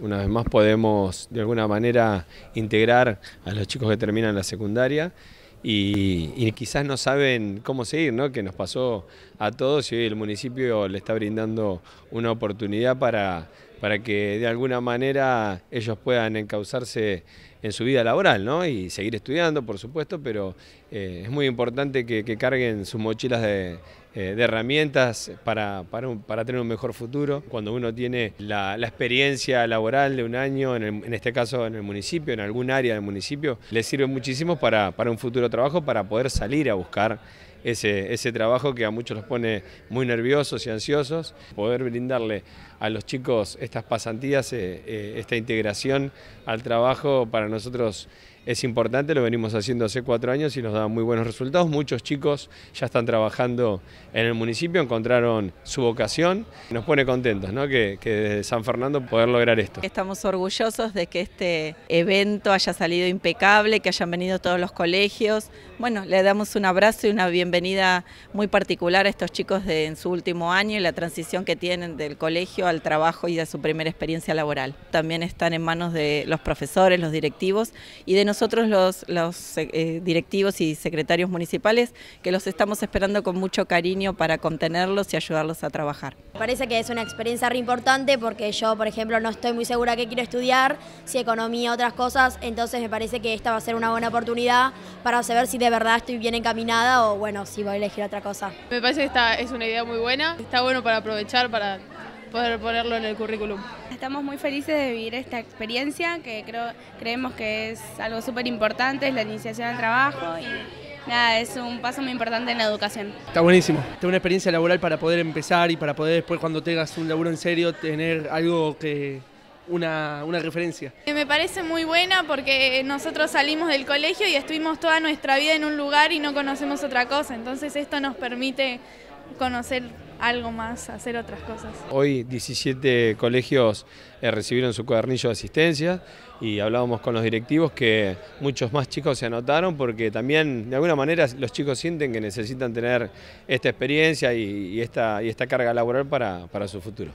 Una vez más podemos de alguna manera integrar a los chicos que terminan la secundaria y, quizás no saben cómo seguir, ¿no? que nos pasó a todos y hoy el municipio le está brindando una oportunidad para, para que de alguna manera ellos puedan encauzarse en su vida laboral, ¿no? Y seguir estudiando, por supuesto, pero eh, es muy importante que, carguen sus mochilas de, eh, herramientas para, para, tener un mejor futuro. Cuando uno tiene la, experiencia laboral de un año, en, este caso en el municipio, en algún área del municipio, le sirve muchísimo para, un futuro trabajo, para poder salir a buscar ese, ese, trabajo que a muchos los pone muy nerviosos y ansiosos. Poder brindarle a los chicos estas pasantías, eh, esta integración al trabajo para nosotros es importante, lo venimos haciendo hace cuatro años y nos da muy buenos resultados. Muchos chicos ya están trabajando en el municipio, encontraron su vocación. Nos pone contentos ¿no? que, desde San Fernando poder lograr esto. Estamos orgullosos de que este evento haya salido impecable, que hayan venido todos los colegios. Bueno, le damos un abrazo y una bienvenida muy particular a estos chicos en su último año y la transición que tienen del colegio al trabajo y de su primera experiencia laboral. También están en manos de los profesores, los directivos y de nosotros los, eh, directivos y secretarios municipales que los estamos esperando con mucho cariño para contenerlos y ayudarlos a trabajar. Me parece que es una experiencia re importante porque yo, por ejemplo, no estoy muy segura qué quiero estudiar, si economía, otras cosas, entonces me parece que esta va a ser una buena oportunidad para saber si de verdad estoy bien encaminada o bueno, si voy a elegir otra cosa. Me parece que esta es una idea muy buena, está bueno para aprovechar, para poder ponerlo en el currículum. Estamos muy felices de vivir esta experiencia que creo, creemos que es algo súper importante, es la iniciación al trabajo y nada, es un paso muy importante en la educación. Está buenísimo, es una experiencia laboral para poder empezar y para poder después cuando tengas un laburo en serio tener algo que, una, una, referencia. Eh, me parece muy buena porque nosotros salimos del colegio y estuvimos toda nuestra vida en un lugar y no conocemos otra cosa, entonces esto nos permite conocer algo más, hacer otras cosas. Hoy 17 colegios eh, recibieron su cuadernillo de asistencia y hablábamos con los directivos que muchos más chicos se anotaron porque también de alguna manera los chicos sienten que necesitan tener esta experiencia y, esta, y esta carga laboral para su futuro.